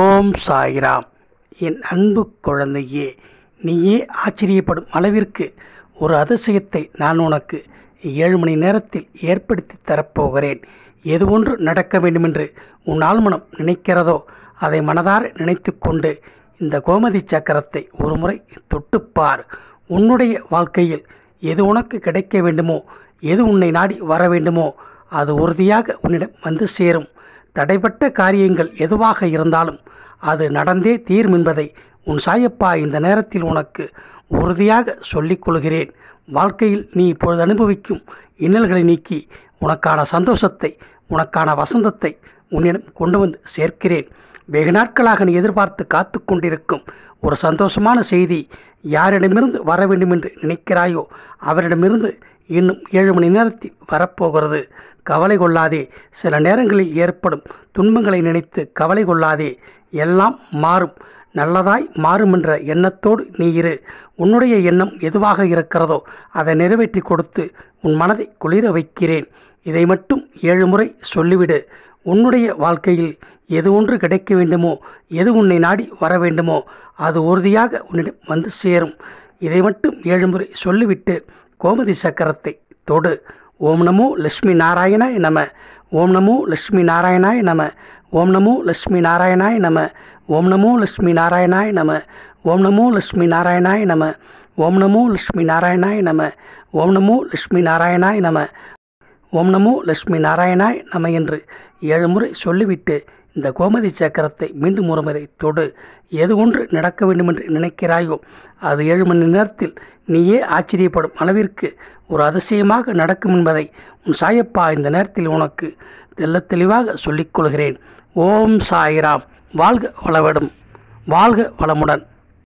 ஓம் சாய்ராம் என் அன்பு குழந்தையே நீயே ஆச்சரியப்படும் அளவிற்கு ஒரு அதிசயத்தை நான் உனக்கு ஏழு மணி நேரத்தில் ஏற்படுத்தி தரப்போகிறேன் எது ஒன்று நடக்க வேண்டுமென்று உன் ஆழ்மனம் நினைக்கிறதோ அதை மனதார நினைத்து கொண்டு இந்த கோமதி சக்கரத்தை ஒரு முறை தொட்டுப்பார் உன்னுடைய வாழ்க்கையில் எது உனக்கு கிடைக்க வேண்டுமோ எது உன்னை நாடி வர வேண்டுமோ அது உறுதியாக உன்னிடம் வந்து சேரும் தடைபட்ட காரியங்கள் எதுவாக இருந்தாலும் அது நடந்தே தீரும் என்பதை உன் சாயப்பா இந்த நேரத்தில் உனக்கு உறுதியாக கொள்கிறேன் வாழ்க்கையில் நீ இப்பொழுது அனுபவிக்கும் இன்னல்களை நீக்கி உனக்கான சந்தோஷத்தை உனக்கான வசந்தத்தை உன்னிடம் கொண்டு வந்து சேர்க்கிறேன் வெகு நாட்களாக நீ எதிர்பார்த்து காத்து கொண்டிருக்கும் ஒரு சந்தோஷமான செய்தி யாரிடமிருந்து வர வேண்டுமென்று நினைக்கிறாயோ அவரிடமிருந்து இன்னும் ஏழு மணி நேரத்தில் வரப்போகிறது கவலை கொள்ளாதே சில நேரங்களில் ஏற்படும் துன்பங்களை நினைத்து கவலை கொள்ளாதே எல்லாம் மாறும் நல்லதாய் மாறுமென்ற எண்ணத்தோடு நீ இரு உன்னுடைய எண்ணம் எதுவாக இருக்கிறதோ அதை நிறைவேற்றி கொடுத்து உன் மனதை குளிர வைக்கிறேன் இதை மட்டும் ஏழு முறை சொல்லிவிடு உன்னுடைய வாழ்க்கையில் எது ஒன்று கிடைக்க வேண்டுமோ எது உன்னை நாடி வர வேண்டுமோ அது உறுதியாக உன்னிடம் வந்து சேரும் இதை மட்டும் ஏழு முறை சொல்லிவிட்டு கோமதி சக்கரத்தை தொடு ஓம் நமோ லக்ஷ்மி நாராயணாய் நம ஓம் நமோ லக்ஷ்மி நாராயணாய் நம ஓம் நமோ லக்ஷ்மி நாராயணாய் நம ஓம் நமோ லக்ஷ்மி நாராயணாய் நம ஓம் நமோ லக்ஷ்மி நாராயணாய் நம ஓம் நமோ லக்ஷ்மி நாராயணாய் நம ஓம் நமோ லக்ஷ்மி நாராயணாய் நம ஓம் நமோ லக்ஷ்மி நாராயணாய் நம என்று ஏழு முறை சொல்லிவிட்டு இந்த கோமதி சக்கரத்தை மீண்டும் ஒருமுறை தொடு எது ஒன்று நடக்க வேண்டுமென்று நினைக்கிறாயோ அது ஏழு மணி நேரத்தில் நீயே ஆச்சரியப்படும் அளவிற்கு ஒரு அதிசயமாக நடக்கும் என்பதை உன் சாயப்பா இந்த நேரத்தில் உனக்கு தெல்ல தெளிவாக சொல்லிக்கொள்கிறேன் ஓம் சாயிராம் வாழ்க வளவடும் வாழ்க வளமுடன்